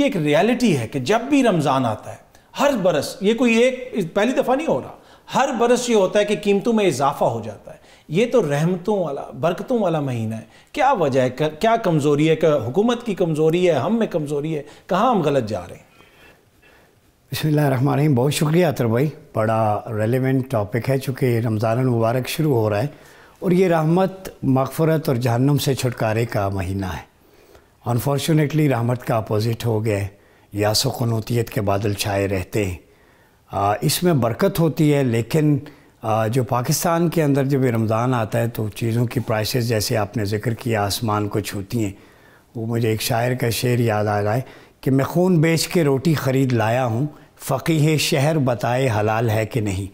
ये एक रियलिटी है कि जब भी रमज़ान आता है हर बरस ये कोई एक पहली दफ़ा नहीं हो रहा हर बरस ये होता है कि कीमतों में इजाफा हो जाता है ये तो रहमतों वाला बरकतों वाला महीना है क्या वजह है क्या कमज़ोरी है क्या हुकूमत की कमज़ोरी है हम में कमज़ोरी है कहाँ हम गलत जा रहे हैं रही बहुत शुक्रिया अतर भाई बड़ा रेलिवेंट टॉपिक है चूँकि रमज़ान मुबारक शुरू हो रहा है और ये रहमत मगफरत और जहनम से छुटकारे का महीना है अनफॉर्चुनेटली रहमत का अपोज़िट हो गए या कनूतीत के बादल छाए रहते हैं इसमें बरकत होती है लेकिन आ, जो पाकिस्तान के अंदर जब रमज़ान आता है तो चीज़ों की प्राइसेस जैसे आपने ज़िक्र किया आसमान को छूती हैं वो मुझे एक शायर का शेर याद आ रहा है कि मैं खून बेच के रोटी ख़रीद लाया हूँ फ़कीह शहर बताए हलाल है कि नहीं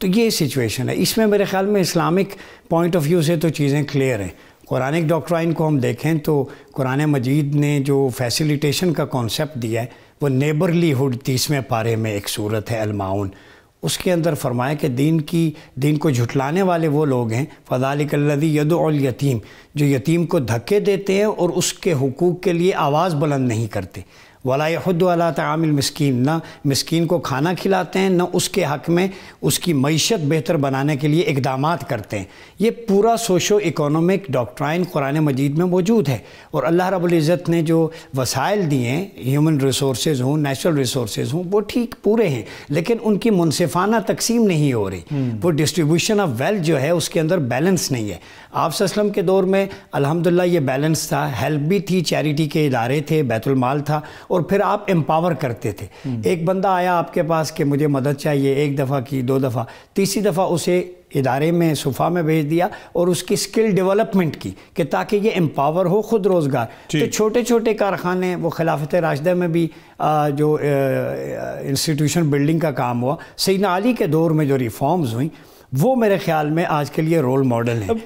तो ये सिचुएशन है इसमें मेरे ख्याल में इस्लामिक पॉइंट ऑफ व्यू से तो चीज़ें क्लियर हैं कुरानिक डॉक्ट्राइन को हम देखें तो कुरान मजीद ने जो फैसिलिटेशन का कॉन्सेप्ट दिया है वो नेबरलीहुड तीसवें पारे में एक सूरत है अलमाउन उसके अंदर फरमाया कि दीन की दीन को झुटलाने वाले वो लोग हैं फ़दालिकल्लदी यतीम जो यतीम को धक्के देते हैं और उसके हकूक़ के लिए आवाज़ बुलंद नहीं करते वाला तमिल मस्किन ना मस्किन को खाना खिलाते हैं ना उसके हक़ में उसकी मीशत बेहतर बनाने के लिए इकदाम करते हैं ये पूरा सोशो इकोनॉमिक डॉक्ट्राइन कुरान मजीद में मौजूद है और अल्लाह रब्ज़त ने जो वसाइल दिए हैं ह्यूमन रिसोर्स हों नेचुरल रिसोर्स हों वो ठीक पूरे हैं लेकिन उनकी मुनफाना तकसीम नहीं हो रही हम्म। वो डिस्ट्रीब्यूशन ऑफ वेल्थ जो है उसके अंदर बैलेंस नहीं है आप के दौर में अलहमदिल्ला ये बैलेंस था हेल्प भी थी चैरिटी के इदारे थे बैतुलमाल था और फिर आप एम्पावर करते थे हम्म। एक बंदा आया आपके पास कि मुझे मदद चाहिए एक दफ़ा की दो दफ़ा तीसरी दफ़ा उसे इदारे में सुफा में भेज दिया और उसकी स्किल डेवलपमेंट की कि ताकि ये एम्पावर हो खुद रोज़गार तो छोटे छोटे कारखाने वो खिलाफत राशद में भी आ, जो इंस्टीट्यूशन बिल्डिंग का काम हुआ सैन अली के दौर में जो रिफॉर्म्स हुई वो मेरे ख्याल में आज के लिए रोल मॉडल है